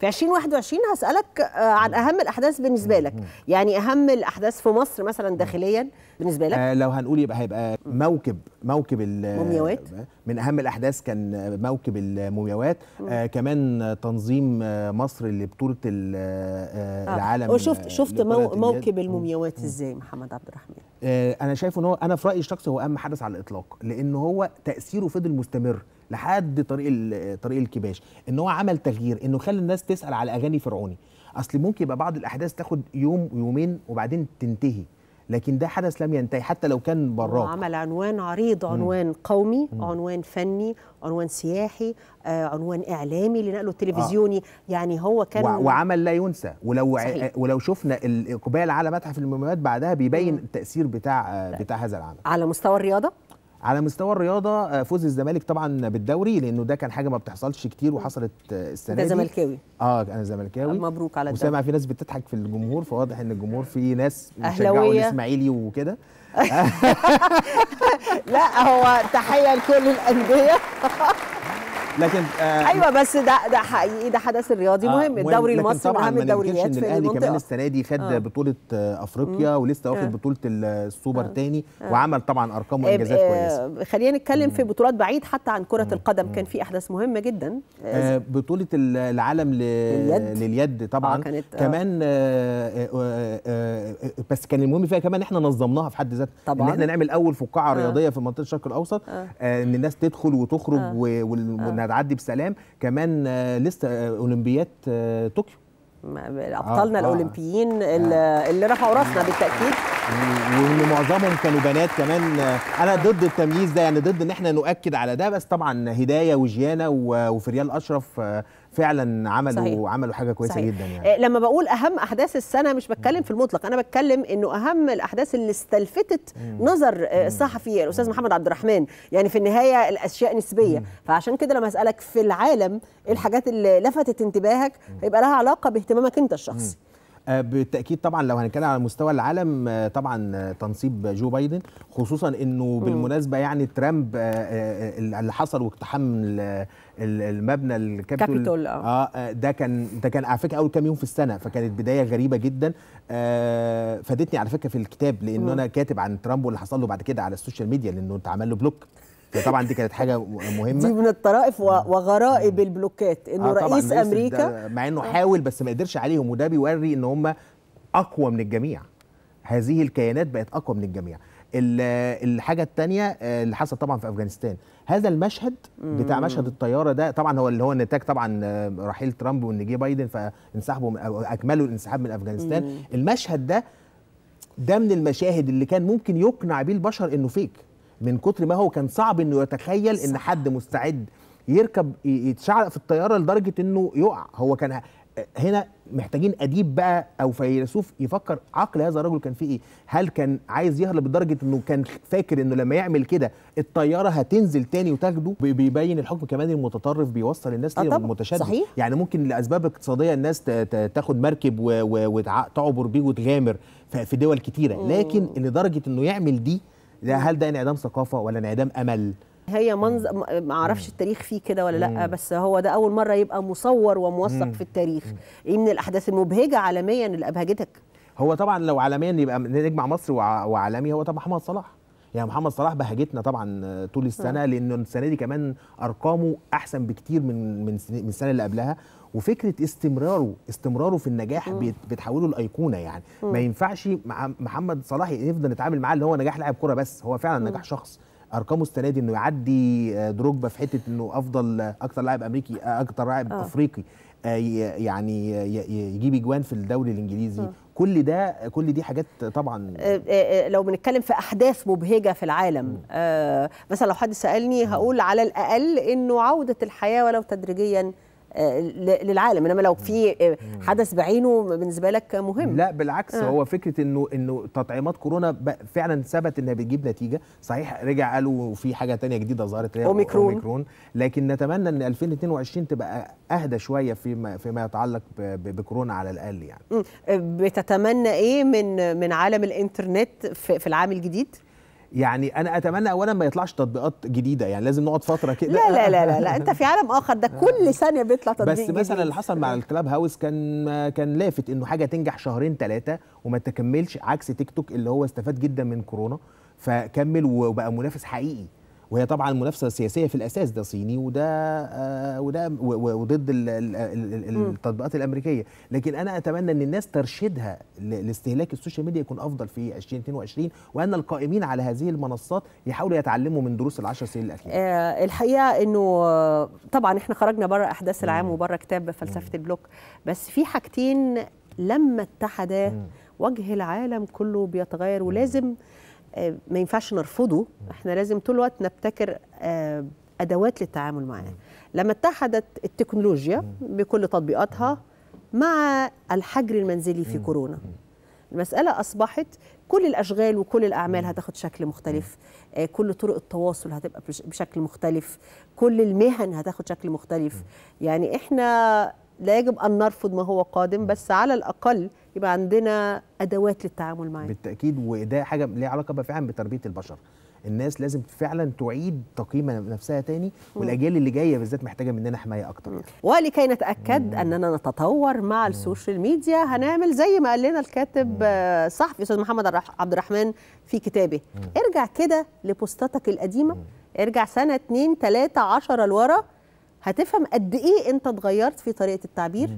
في 2021 هسألك آه، عن أهم الأحداث بالنسبة لك يعني أهم الأحداث في مصر مثلا داخليا بالنسبة لك آه لو هنقول يبقى هيبقى موكب موكب المومياوات من أهم الأحداث كان موكب المومياوات آه كمان تنظيم آه، مصر لبطولة آه،, آه العالم وشفت شفت موكب المومياوات إزاي محمد عبد الرحمن آه، انا شايف ان هو انا في رايي الشخصي هو اهم حدث على الاطلاق لان هو تاثيره فضل مستمر لحد طريق آه، طريق الكباش ان هو عمل تغيير انه خلى الناس تسال على اغاني فرعوني اصل ممكن يبقى بعض الاحداث تاخد يوم ويومين وبعدين تنتهي لكن ده حدث لم ينتهي حتى لو كان براق عمل عنوان عريض عنوان م. قومي م. عنوان فني عنوان سياحي آه، عنوان اعلامي لنقله التلفزيوني آه. يعني هو كان وعمل لا ينسى ولو صحيح. ولو شفنا الاقبال على متحف المومياوات بعدها بيبين م. التاثير بتاع آه بتاع هذا العمل على مستوى الرياضه على مستوى الرياضه آه، فوز الزمالك طبعا بالدوري لانه ده كان حاجه ما بتحصلش كتير وحصلت آه، السنه دي ده زملكاوي اه انا زملكاوي مبروك على ده وسامع في ناس بتضحك في الجمهور فواضح ان الجمهور في ناس مشجعوا الاسماعيلي وكده لا هو تحيه لكل الانديه لكن آه ايوه بس ده ده حقيقي ده حدث رياضي آه مهم الدوري المصري من اهم الدوريات في الاهلي كمان السنه دي خد آه بطوله آه، افريقيا ولسه واخد آه بطوله آه، السوبر آه تاني آه وعمل طبعا ارقام آه، وانجازات آه كويسه خلينا نتكلم في بطولات بعيد حتى عن كره القدم كان في احداث مهمه جدا آه بطوله العالم لليد. لليد طبعا آه كانت آه كمان آه آه آه بس كان المهم فيها كمان احنا نظمناها في حد ذاتها ان احنا نعمل اول فقاعه رياضيه في منطقه الشرق الاوسط ان الناس تدخل وتخرج آه. هتعدي بسلام كمان آه، لسه آه، اولمبيات آه، طوكيو ابطالنا آه الاولمبيين آه اللي رفعوا راسنا بالتاكيد وان معظمهم كانوا بنات كمان انا ضد التمييز ده يعني ضد ان احنا نؤكد على ده بس طبعا هدايه وجيانا وفريال اشرف فعلا عملوا صحيح. عملوا حاجه كويسه صحيح. جدا يعني آه، لما بقول اهم احداث السنه مش بتكلم في المطلق انا بتكلم انه اهم الاحداث اللي استلفتت نظر آه، الصحفي الاستاذ محمد عبد الرحمن يعني في النهايه الاشياء نسبيه فعشان كده لما اسالك في العالم ايه الحاجات اللي لفتت انتباهك هيبقى لها علاقه باهتمامك انت الشخصي آه، بالتاكيد طبعا لو هنتكلم على مستوى العالم آه، طبعا آه، تنصيب جو بايدن خصوصا انه بالمناسبه يعني ترامب اللي حصل واقتحام المبنى الكابيتول اه ده كان ده كان على فكره اول كام يوم في السنه فكانت بدايه غريبه جدا فادتني على فكره في الكتاب لان انا كاتب عن ترامب واللي حصل له بعد كده على السوشيال ميديا لانه اتعمل له بلوك فطبعا دي كانت حاجه مهمه دي من الطرائف وغرائب البلوكات انه آه رئيس امريكا مع انه حاول بس ما قدرش عليهم وده بيوري ان هم اقوى من الجميع هذه الكيانات بقت اقوى من الجميع الحاجه الثانيه آه، اللي حصل طبعا في افغانستان هذا المشهد بتاع مشهد الطياره ده طبعا هو اللي هو نتاج طبعا آه، رحيل ترامب وان جه بايدن فانسحبوا اكملوا الانسحاب من افغانستان المشهد ده ده من المشاهد اللي كان ممكن يقنع بيه البشر انه فيك من كتر ما هو كان صعب انه يتخيل ان حد مستعد يركب يتشعلق في الطياره لدرجه انه يقع هو كان هنا محتاجين اديب بقى او فيلسوف يفكر عقل هذا الرجل كان فيه ايه هل كان عايز يهرب لدرجه انه كان فاكر انه لما يعمل كده الطياره هتنزل تاني وتاخده بيبين الحكم كمان المتطرف بيوصل الناس للمتشدد آه صحيح. يعني ممكن لاسباب اقتصاديه الناس تاخد مركب وتعبر بيه وتغامر في دول كتيره لكن لدرجه انه يعمل دي هل ده انعدام ثقافه ولا انعدام امل هي منظر ما اعرفش التاريخ فيه كده ولا لا بس هو ده اول مره يبقى مصور وموثق في التاريخ ايه من الاحداث المبهجه عالميا اللي ابهجتك هو طبعا لو عالميا يبقى نجمع مصر وعالمي هو طبعا محمد صلاح يعني محمد صلاح بهجتنا طبعا طول السنه لان السنه دي كمان ارقامه احسن بكتير من من من السنه اللي قبلها وفكره استمراره استمراره في النجاح بتحوله لايقونه يعني ما ينفعش مع محمد صلاح نفضل نتعامل معاه اللي هو نجاح لاعب كره بس هو فعلا نجاح شخص ارقامه السنه دي انه يعدي آه، دروجبا في حته انه افضل اكتر لاعب امريكي آه، اكتر لاعب آه. افريقي آه، يعني يجيب اجوان في الدوري الانجليزي م. كل ده كل دي حاجات طبعا آه، آه، لو بنتكلم في احداث مبهجه في العالم مثلا لو حد سالني هقول على الاقل انه عوده الحياه ولو تدريجيا للعالم انما لو في حدث بعينه بالنسبه لك مهم لا بالعكس آه. هو فكره انه انه تطعيمات كورونا فعلا ثبت انها بتجيب نتيجه صحيح رجع قالوا في حاجه تانية جديده ظهرت هي اوميكرون اوميكرون لكن نتمنى ان 2022 تبقى اهدى شويه فيما فيما يتعلق بكورونا على الاقل يعني بتتمنى ايه من من عالم الانترنت في العام الجديد يعني انا اتمنى اولا ما يطلعش تطبيقات جديده يعني لازم نقعد فتره كده لا لا لا لا, لا انت في عالم اخر ده كل آه. ثانيه بيطلع تطبيق بس جديد. مثلا اللي حصل مع الكلاب هاوس كان كان لافت انه حاجه تنجح شهرين ثلاثه وما تكملش عكس تيك توك اللي هو استفاد جدا من كورونا فكمل وبقى منافس حقيقي وهي طبعا منافسه سياسيه في الاساس ده صيني وده آه، وده وضد التطبيقات الامريكيه لكن انا اتمنى ان الناس ترشدها لاستهلاك السوشيال ميديا يكون افضل في 2022 وان القائمين على هذه المنصات يحاولوا يتعلموا من دروس العشر سنين الاخيره آه، الحقيقه انه آه، طبعا احنا خرجنا بره احداث العام وبره كتاب فلسفه البلوك بس في حاجتين لما اتحدا وجه العالم كله بيتغير ولازم مم. آه، ما ينفعش نرفضه احنا لازم طول الوقت نبتكر آه، ادوات للتعامل معاه لما اتحدت التكنولوجيا بكل تطبيقاتها مع الحجر المنزلي في كورونا المساله اصبحت كل الاشغال وكل الاعمال هتاخد شكل مختلف آه، كل طرق التواصل هتبقى بشكل مختلف كل المهن هتاخد شكل مختلف يعني احنا لا يجب ان نرفض ما هو قادم بس على الاقل يبقى عندنا ادوات للتعامل معاه بالتاكيد وده حاجه ليها علاقه فعلا بتربيه البشر الناس لازم فعلا تعيد تقييم نفسها تاني والاجيال اللي جايه بالذات محتاجه مننا حمايه اكتر ولكي نتاكد مم. اننا نتطور مع مم. السوشيال ميديا هنعمل زي ما قال لنا الكاتب الصحفي استاذ محمد عبد الرحمن في كتابه مم. ارجع كده لبوستاتك القديمه مم. ارجع سنه 2 3 10 لورا هتفهم قد ايه انت اتغيرت في طريقه التعبير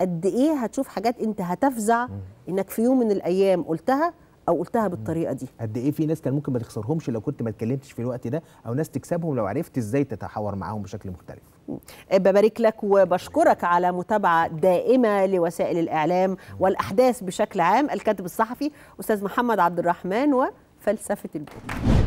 قد ايه هتشوف حاجات انت هتفزع انك في يوم من الايام قلتها او قلتها بالطريقه دي قد ايه في ناس كان ممكن ما تخسرهمش لو كنت ما اتكلمتش في الوقت ده او ناس تكسبهم لو عرفت ازاي تتحاور معاهم بشكل مختلف ببارك لك وبشكرك على متابعه دائمه لوسائل الاعلام والاحداث بشكل عام الكاتب الصحفي استاذ محمد عبد الرحمن وفلسفه البيت